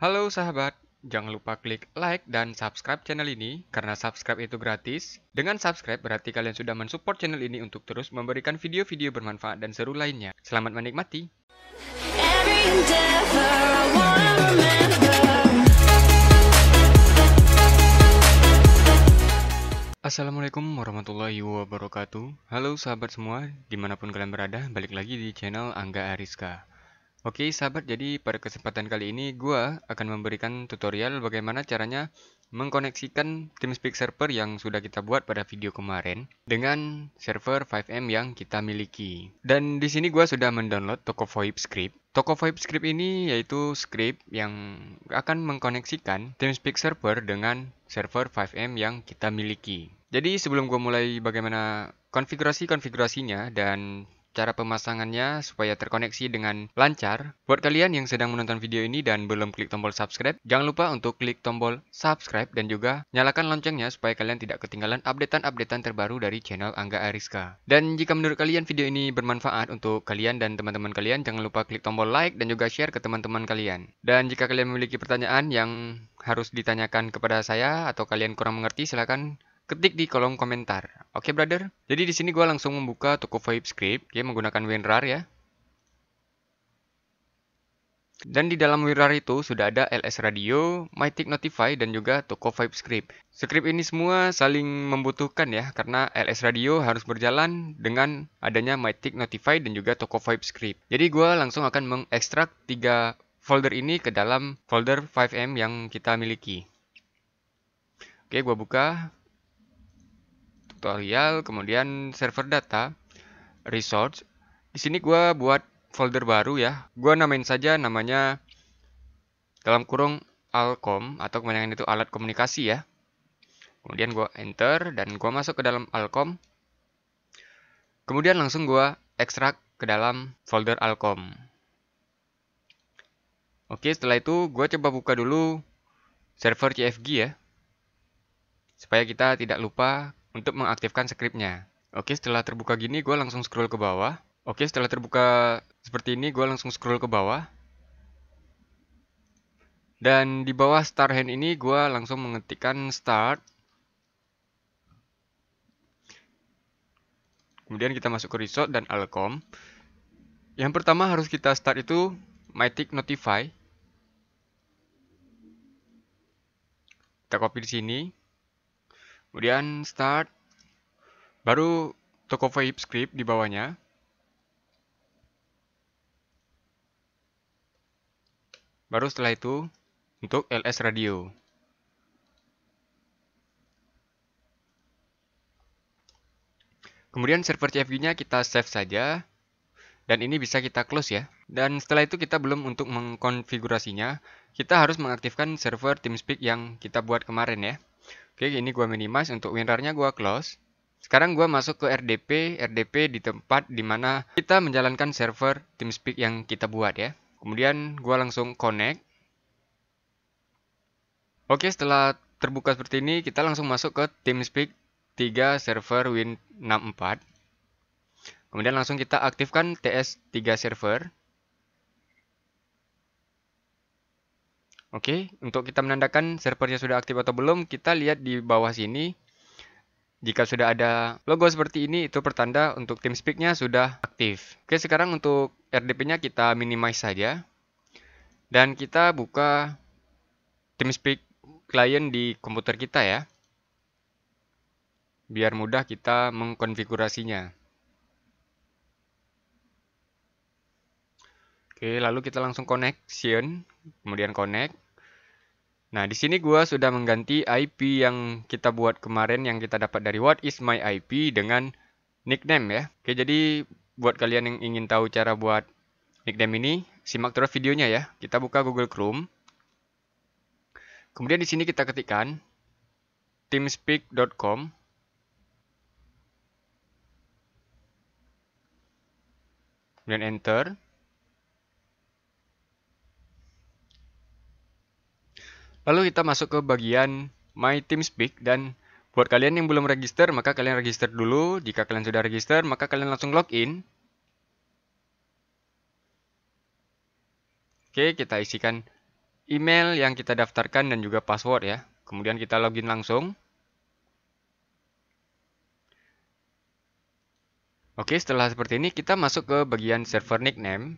Halo sahabat, jangan lupa klik like dan subscribe channel ini karena subscribe itu gratis. Dengan subscribe berarti kalian sudah mensupport channel ini untuk terus memberikan video-video bermanfaat dan seru lainnya. Selamat menikmati. Assalamualaikum warahmatullahi wabarakatuh Halo sahabat semua, dimanapun kalian berada, balik lagi di channel Angga Ariska Oke sahabat, jadi pada kesempatan kali ini gue akan memberikan tutorial bagaimana caranya mengkoneksikan TeamSpeak server yang sudah kita buat pada video kemarin dengan server 5M yang kita miliki. Dan di sini gue sudah mendownload Toko Voip script. Toko Voip script ini yaitu script yang akan mengkoneksikan TeamSpeak server dengan server 5M yang kita miliki. Jadi sebelum gue mulai bagaimana konfigurasi-konfigurasinya dan cara pemasangannya supaya terkoneksi dengan lancar. Buat kalian yang sedang menonton video ini dan belum klik tombol subscribe, jangan lupa untuk klik tombol subscribe dan juga nyalakan loncengnya supaya kalian tidak ketinggalan updatean-updatean terbaru dari channel Angga Ariska. Dan jika menurut kalian video ini bermanfaat untuk kalian dan teman-teman kalian, jangan lupa klik tombol like dan juga share ke teman-teman kalian. Dan jika kalian memiliki pertanyaan yang harus ditanyakan kepada saya atau kalian kurang mengerti, silahkan ketik di kolom komentar. Oke, okay, brother. Jadi di sini gue langsung membuka toko Script, ya, menggunakan WinRAR ya. Dan di dalam WinRAR itu sudah ada LS Radio, Mytic Notify, dan juga toko Vibe Script. Script ini semua saling membutuhkan ya, karena LS Radio harus berjalan dengan adanya Mytic Notify dan juga toko Vibe Script. Jadi gue langsung akan mengekstrak tiga folder ini ke dalam folder 5M yang kita miliki. Oke, gue buka tutorial, kemudian server data, resource. Di sini gue buat folder baru ya. Gue namain saja namanya dalam kurung alcom atau kemudian itu alat komunikasi ya. Kemudian gue enter dan gue masuk ke dalam alcom. Kemudian langsung gue ekstrak ke dalam folder alcom. Oke, setelah itu gue coba buka dulu server CFG ya supaya kita tidak lupa untuk mengaktifkan scriptnya. Oke, setelah terbuka gini, gue langsung scroll ke bawah. Oke, setelah terbuka seperti ini, gue langsung scroll ke bawah. Dan di bawah Start hand ini, gue langsung mengetikkan start. Kemudian kita masuk ke resort dan alcom. Yang pertama harus kita start itu mytic notify. Kita copy di sini kemudian start baru toko vape script di bawahnya baru setelah itu untuk LS radio kemudian server CFG nya kita save saja dan ini bisa kita close ya. Dan setelah itu kita belum untuk mengkonfigurasinya, kita harus mengaktifkan server TeamSpeak yang kita buat kemarin ya. Oke, ini gue minimize untuk winrarnya gue close. Sekarang gue masuk ke RDP, RDP di tempat dimana kita menjalankan server TeamSpeak yang kita buat ya. Kemudian gue langsung connect. Oke, setelah terbuka seperti ini, kita langsung masuk ke TeamSpeak 3 server Win64. Kemudian langsung kita aktifkan TS3 server. Oke, okay, untuk kita menandakan servernya sudah aktif atau belum, kita lihat di bawah sini. Jika sudah ada logo seperti ini, itu pertanda untuk TeamSpeak-nya sudah aktif. Oke, okay, sekarang untuk RDP-nya kita minimize saja. Dan kita buka TeamSpeak client di komputer kita ya. Biar mudah kita mengkonfigurasinya. Oke, okay, lalu kita langsung connection kemudian connect. Nah, di sini gua sudah mengganti IP yang kita buat kemarin yang kita dapat dari what is my IP dengan nickname ya. Oke, jadi buat kalian yang ingin tahu cara buat nickname ini, simak terus videonya ya. Kita buka Google Chrome. Kemudian di sini kita ketikkan teamspeak.com kemudian enter. Lalu kita masuk ke bagian My TeamSpeak dan buat kalian yang belum register, maka kalian register dulu. Jika kalian sudah register, maka kalian langsung login. Oke, kita isikan email yang kita daftarkan dan juga password ya. Kemudian kita login langsung. Oke, setelah seperti ini kita masuk ke bagian server nickname.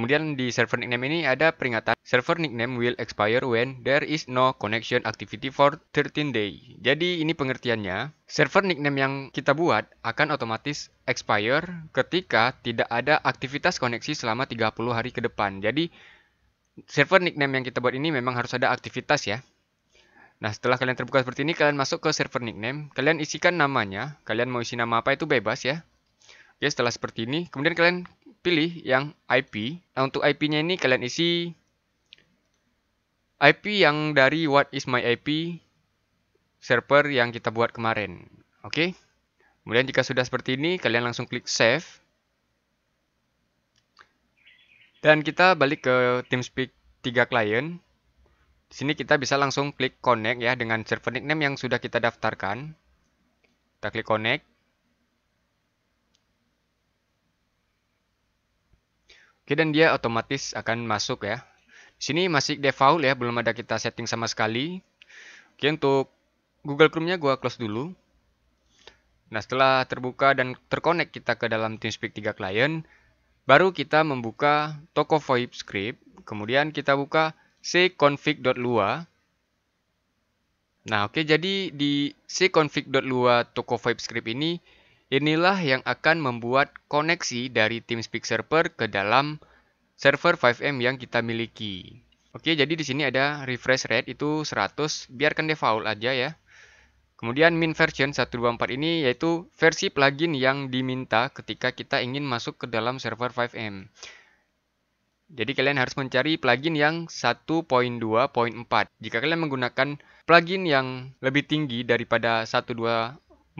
Kemudian di server nickname ini ada peringatan server nickname will expire when there is no connection activity for 13 day. Jadi ini pengertiannya, server nickname yang kita buat akan otomatis expire ketika tidak ada aktivitas koneksi selama 30 hari ke depan. Jadi server nickname yang kita buat ini memang harus ada aktivitas ya. Nah, setelah kalian terbuka seperti ini, kalian masuk ke server nickname. Kalian isikan namanya. Kalian mau isi nama apa itu bebas ya. Oke, setelah seperti ini, kemudian kalian pilih yang IP. Nah, untuk IP-nya ini kalian isi IP yang dari what is my IP server yang kita buat kemarin. Oke. Okay? Kemudian jika sudah seperti ini, kalian langsung klik save. Dan kita balik ke TeamSpeak 3 client. Di sini kita bisa langsung klik connect ya dengan server nickname yang sudah kita daftarkan. Kita klik connect. Oke, dan dia otomatis akan masuk ya. Di sini masih default ya, belum ada kita setting sama sekali. Oke, untuk Google Chrome-nya gua close dulu. Nah, setelah terbuka dan terkonek kita ke dalam TeamSpeak 3 client, baru kita membuka toko VoIP script, kemudian kita buka cconfig.lua. Nah, oke, jadi di cconfig.lua toko VoIP script ini Inilah yang akan membuat koneksi dari TeamSpeak server ke dalam server 5M yang kita miliki. Oke, jadi di sini ada refresh rate itu 100, biarkan default aja ya. Kemudian min version 124 ini yaitu versi plugin yang diminta ketika kita ingin masuk ke dalam server 5M. Jadi kalian harus mencari plugin yang 1.2.4. Jika kalian menggunakan plugin yang lebih tinggi daripada 1.2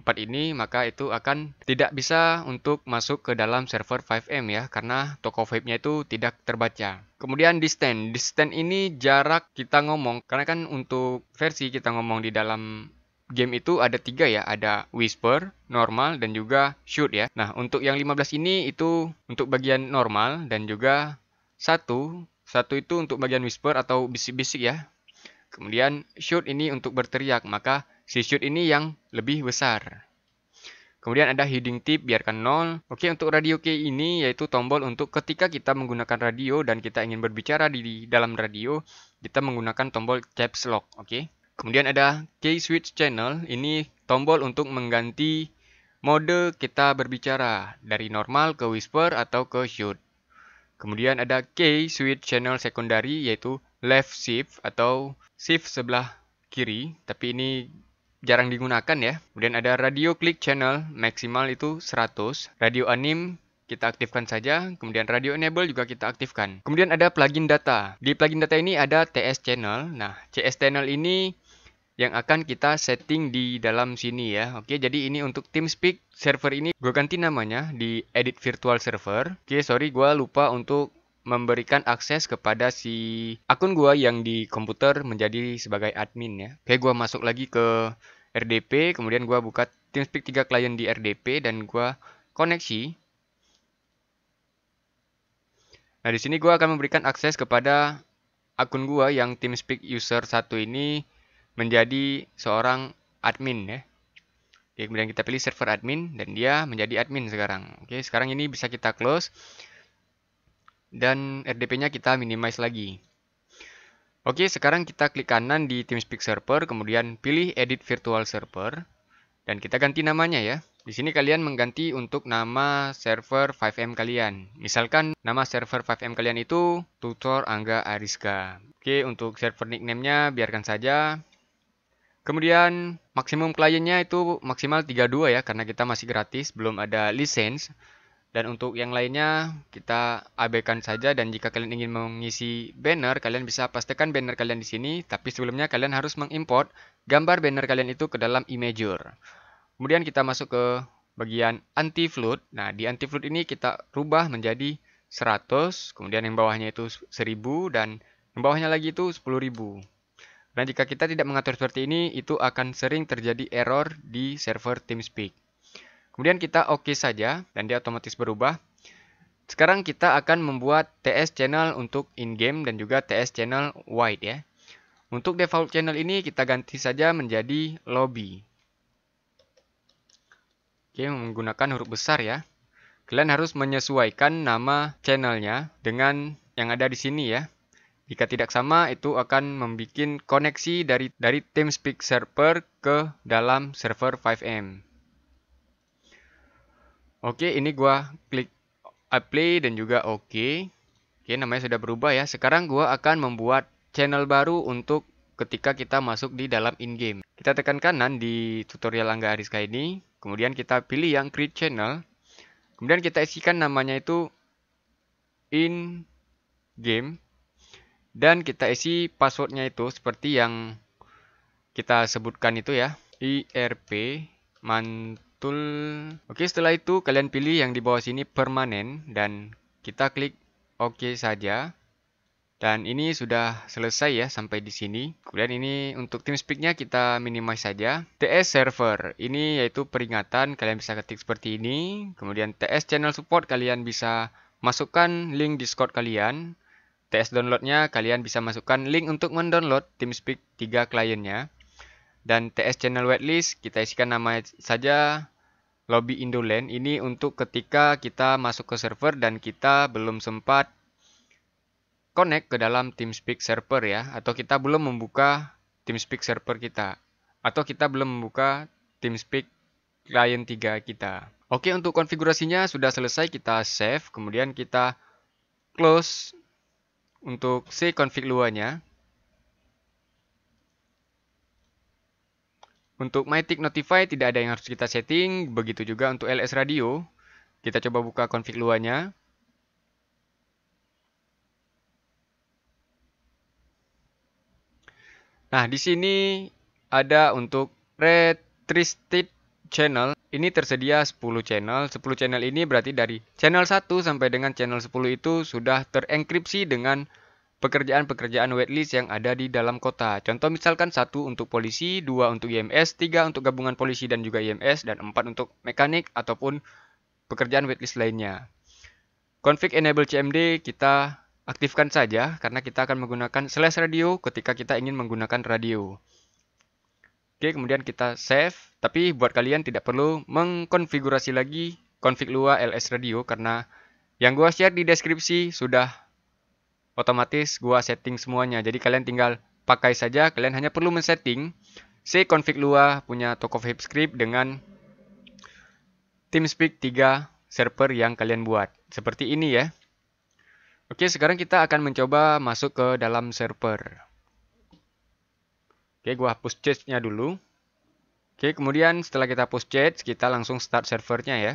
4 ini maka itu akan tidak bisa untuk masuk ke dalam server 5M ya karena toko vape-nya itu tidak terbaca. Kemudian distance. Distance ini jarak kita ngomong karena kan untuk versi kita ngomong di dalam game itu ada tiga ya, ada whisper, normal, dan juga shoot ya. Nah, untuk yang 15 ini itu untuk bagian normal dan juga satu, satu itu untuk bagian whisper atau bisik-bisik ya. Kemudian shoot ini untuk berteriak, maka Si shoot ini yang lebih besar. Kemudian ada heading tip, biarkan 0. Oke, untuk radio key ini yaitu tombol untuk ketika kita menggunakan radio dan kita ingin berbicara di dalam radio, kita menggunakan tombol caps lock, oke. Kemudian ada key switch channel, ini tombol untuk mengganti mode kita berbicara dari normal ke whisper atau ke shoot. Kemudian ada key switch channel secondary yaitu left shift atau shift sebelah kiri, tapi ini jarang digunakan ya. Kemudian ada radio klik channel, maksimal itu 100. Radio anim kita aktifkan saja, kemudian radio enable juga kita aktifkan. Kemudian ada plugin data. Di plugin data ini ada TS channel. Nah, CS channel ini yang akan kita setting di dalam sini ya. Oke, jadi ini untuk TeamSpeak server ini gue ganti namanya di edit virtual server. Oke, sorry gue lupa untuk memberikan akses kepada si akun gua yang di komputer menjadi sebagai admin ya. Oke, gua masuk lagi ke RDP, kemudian gua buka TeamSpeak 3 client di RDP dan gua koneksi. Nah, di sini gua akan memberikan akses kepada akun gua yang TeamSpeak user 1 ini menjadi seorang admin ya. Oke, kemudian kita pilih server admin dan dia menjadi admin sekarang. Oke, sekarang ini bisa kita close dan RDP-nya kita minimize lagi. Oke, sekarang kita klik kanan di TeamSpeak Server, kemudian pilih Edit Virtual Server, dan kita ganti namanya ya. Di sini kalian mengganti untuk nama server 5M kalian. Misalkan nama server 5M kalian itu Tutor Angga Ariska. Oke, untuk server nickname-nya biarkan saja. Kemudian maksimum kliennya itu maksimal 32 ya karena kita masih gratis, belum ada license. Dan untuk yang lainnya kita abaikan saja dan jika kalian ingin mengisi banner kalian bisa pastikan banner kalian di sini tapi sebelumnya kalian harus mengimport gambar banner kalian itu ke dalam Imager. Kemudian kita masuk ke bagian anti flood. Nah, di anti flood ini kita rubah menjadi 100, kemudian yang bawahnya itu 1000 dan yang bawahnya lagi itu 10000. Nah, jika kita tidak mengatur seperti ini, itu akan sering terjadi error di server TeamSpeak. Kemudian kita oke saja dan dia otomatis berubah. Sekarang kita akan membuat TS channel untuk in-game dan juga TS channel wide ya. Untuk default channel ini kita ganti saja menjadi lobby. Oke, menggunakan huruf besar ya. Kalian harus menyesuaikan nama channelnya dengan yang ada di sini ya. Jika tidak sama, itu akan membuat koneksi dari dari TeamSpeak server ke dalam server 5M. Oke, ini gua klik apply dan juga oke. Oke, namanya sudah berubah ya. Sekarang gua akan membuat channel baru untuk ketika kita masuk di dalam in-game. Kita tekan kanan di tutorial Angga Ariska ini, kemudian kita pilih yang create channel. Kemudian kita isikan namanya itu in game dan kita isi passwordnya itu seperti yang kita sebutkan itu ya IRP mantap betul. Oke, setelah itu kalian pilih yang di bawah sini permanen dan kita klik OK saja. Dan ini sudah selesai ya sampai di sini. Kemudian ini untuk TeamSpeak-nya kita minimize saja. TS Server, ini yaitu peringatan kalian bisa ketik seperti ini. Kemudian TS Channel Support kalian bisa masukkan link Discord kalian. TS Download-nya kalian bisa masukkan link untuk mendownload TeamSpeak 3 kliennya. Dan TS Channel whitelist kita isikan nama saja lobby Indoland ini untuk ketika kita masuk ke server dan kita belum sempat connect ke dalam TeamSpeak server ya atau kita belum membuka TeamSpeak server kita atau kita belum membuka TeamSpeak client 3 kita. Oke, untuk konfigurasinya sudah selesai kita save, kemudian kita close untuk si config luanya. Untuk MyTik Notify tidak ada yang harus kita setting, begitu juga untuk LS Radio. Kita coba buka config luarnya. Nah, di sini ada untuk Retristed Channel. Ini tersedia 10 channel. 10 channel ini berarti dari channel 1 sampai dengan channel 10 itu sudah terenkripsi dengan pekerjaan-pekerjaan waitlist yang ada di dalam kota. Contoh misalkan satu untuk polisi, dua untuk IMS, tiga untuk gabungan polisi dan juga IMS, dan empat untuk mekanik ataupun pekerjaan waitlist lainnya. Config enable CMD kita aktifkan saja karena kita akan menggunakan slash radio ketika kita ingin menggunakan radio. Oke, kemudian kita save, tapi buat kalian tidak perlu mengkonfigurasi lagi config lua ls radio karena yang gua share di deskripsi sudah otomatis gua setting semuanya. Jadi kalian tinggal pakai saja, kalian hanya perlu men-setting C config Lua punya toko script dengan TeamSpeak 3 server yang kalian buat. Seperti ini ya. Oke, sekarang kita akan mencoba masuk ke dalam server. Oke, gua hapus chat-nya dulu. Oke, kemudian setelah kita hapus chat, kita langsung start servernya ya.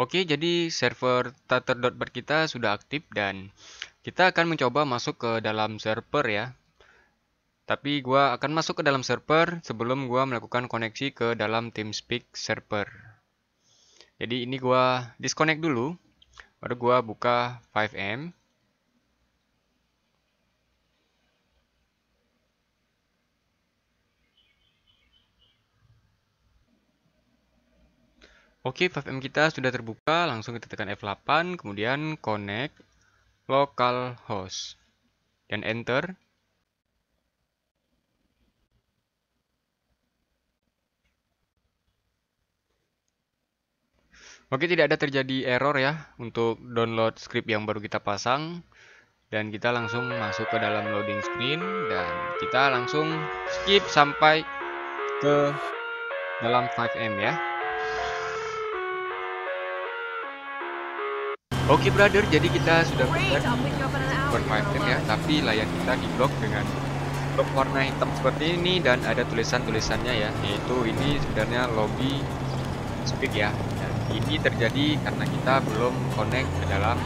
Oke, jadi server Tether.bird kita sudah aktif dan kita akan mencoba masuk ke dalam server ya. Tapi gua akan masuk ke dalam server sebelum gua melakukan koneksi ke dalam TeamSpeak server. Jadi ini gua disconnect dulu, baru gua buka 5M. Oke, 5M kita sudah terbuka, langsung kita tekan F8, kemudian connect localhost dan enter. Oke, tidak ada terjadi error ya untuk download script yang baru kita pasang. Dan kita langsung masuk ke dalam loading screen dan kita langsung skip sampai ke dalam 5M ya. Oke okay, brother, jadi kita sudah bermain ya, tapi layar kita di blok dengan blok warna hitam seperti ini dan ada tulisan-tulisannya ya, yaitu ini sebenarnya lobby speak ya. Dan ini terjadi karena kita belum connect ke dalam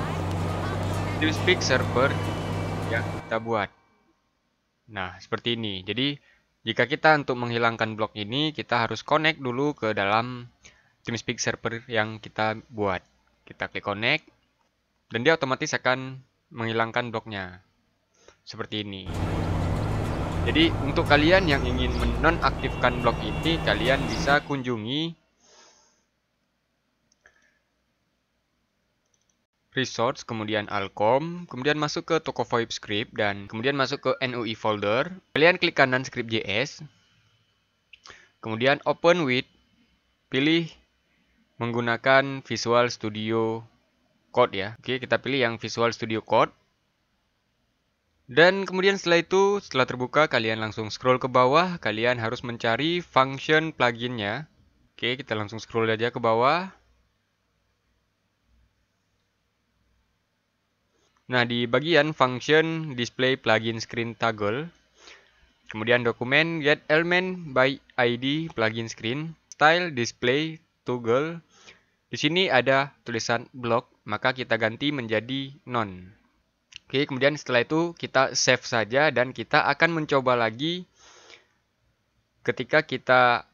speak server yang kita buat. Nah, seperti ini. Jadi, jika kita untuk menghilangkan blok ini, kita harus connect dulu ke dalam TeamSpeak server yang kita buat. Kita klik connect dan dia otomatis akan menghilangkan bloknya seperti ini jadi untuk kalian yang ingin menonaktifkan blok ini kalian bisa kunjungi resource, kemudian alcom, kemudian masuk ke toko VoIP script, dan kemudian masuk ke NUI folder. Kalian klik kanan script JS, kemudian open with, pilih menggunakan Visual Studio Code ya. Oke, kita pilih yang Visual Studio Code. Dan kemudian setelah itu, setelah terbuka, kalian langsung scroll ke bawah. Kalian harus mencari function pluginnya. Oke, kita langsung scroll aja ke bawah. Nah, di bagian function display plugin screen toggle, kemudian dokumen get element by ID plugin screen, style display toggle. Di sini ada tulisan block maka kita ganti menjadi non. Oke, kemudian setelah itu kita save saja dan kita akan mencoba lagi ketika kita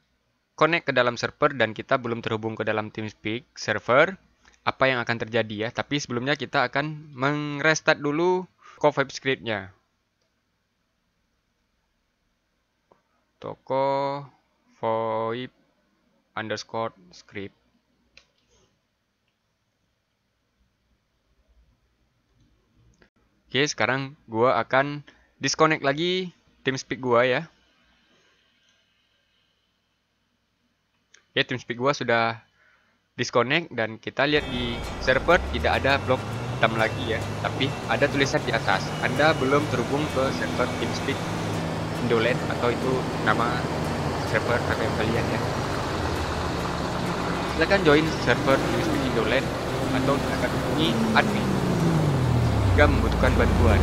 connect ke dalam server dan kita belum terhubung ke dalam TeamSpeak server, apa yang akan terjadi ya. Tapi sebelumnya kita akan merestart dulu CoFab script-nya. Toko voip underscore script. Oke, sekarang gue akan disconnect lagi tim TeamSpeak gue ya. Oke, ya, TeamSpeak gue sudah disconnect dan kita lihat di server tidak ada blok hitam lagi ya. Tapi ada tulisan di atas, Anda belum terhubung ke server tim TeamSpeak Indolet atau itu nama server apa yang kalian ya. Silahkan join server tim TeamSpeak Indolet atau silakan hubungi admin membutuhkan bantuan.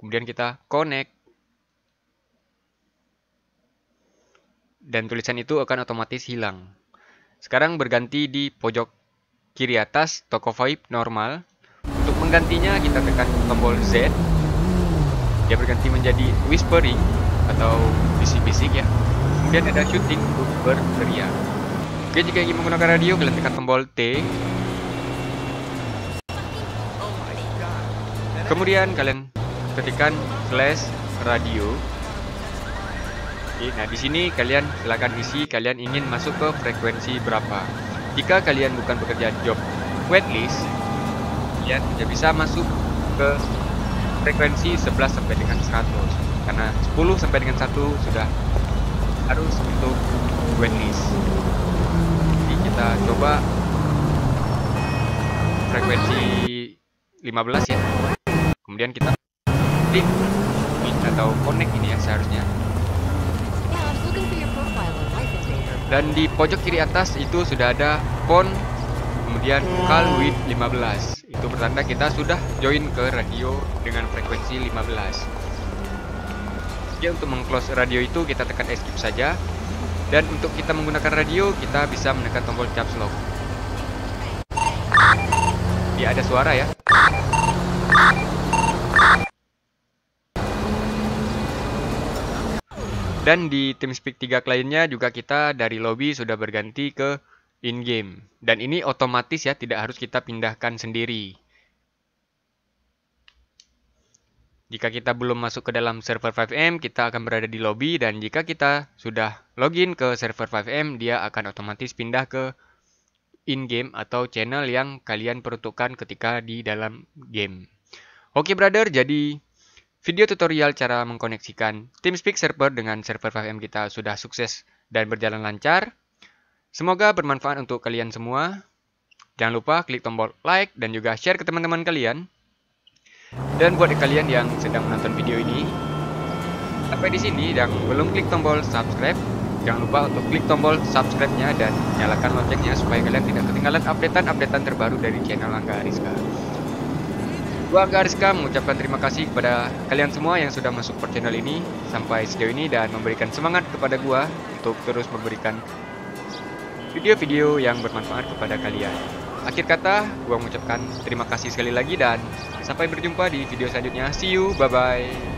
Kemudian kita connect. Dan tulisan itu akan otomatis hilang. Sekarang berganti di pojok kiri atas toko VoIP normal. Untuk menggantinya kita tekan tombol Z. Dia berganti menjadi whispering atau bisik-bisik ya. Kemudian ada shooting untuk berteriak. Oke, jika ingin menggunakan radio, kalian tekan tombol T. Kemudian kalian ketikkan slash radio. Oke, nah di sini kalian silakan isi kalian ingin masuk ke frekuensi berapa. Jika kalian bukan bekerja job waitlist, kalian tidak bisa masuk ke frekuensi 11 sampai dengan 100 karena 10 sampai dengan 1 sudah harus untuk waitlist kita coba frekuensi 15 ya kemudian kita klik atau connect ini ya seharusnya dan di pojok kiri atas itu sudah ada phone kemudian call with 15 itu bertanda kita sudah join ke radio dengan frekuensi 15 jadi ya, untuk mengclose radio itu kita tekan escape saja dan untuk kita menggunakan radio, kita bisa menekan tombol caps lock. Ya, ada suara ya. Dan di TeamSpeak 3 kliennya juga kita dari lobby sudah berganti ke in-game. Dan ini otomatis ya, tidak harus kita pindahkan sendiri. Jika kita belum masuk ke dalam server 5M, kita akan berada di lobby dan jika kita sudah login ke server 5M, dia akan otomatis pindah ke in-game atau channel yang kalian peruntukkan ketika di dalam game. Oke brother, jadi video tutorial cara mengkoneksikan TeamSpeak server dengan server 5M kita sudah sukses dan berjalan lancar. Semoga bermanfaat untuk kalian semua. Jangan lupa klik tombol like dan juga share ke teman-teman kalian. Dan buat kalian yang sedang menonton video ini, sampai di sini dan belum klik tombol subscribe, jangan lupa untuk klik tombol subscribe-nya dan nyalakan loncengnya supaya kalian tidak ketinggalan updatean-updatean terbaru dari channel Angga Ariska. Gua Angga Ariska mengucapkan terima kasih kepada kalian semua yang sudah masuk per channel ini sampai sejauh ini dan memberikan semangat kepada gua untuk terus memberikan video-video yang bermanfaat kepada kalian. Akhir kata, gue mengucapkan terima kasih sekali lagi dan sampai berjumpa di video selanjutnya. See you, bye-bye.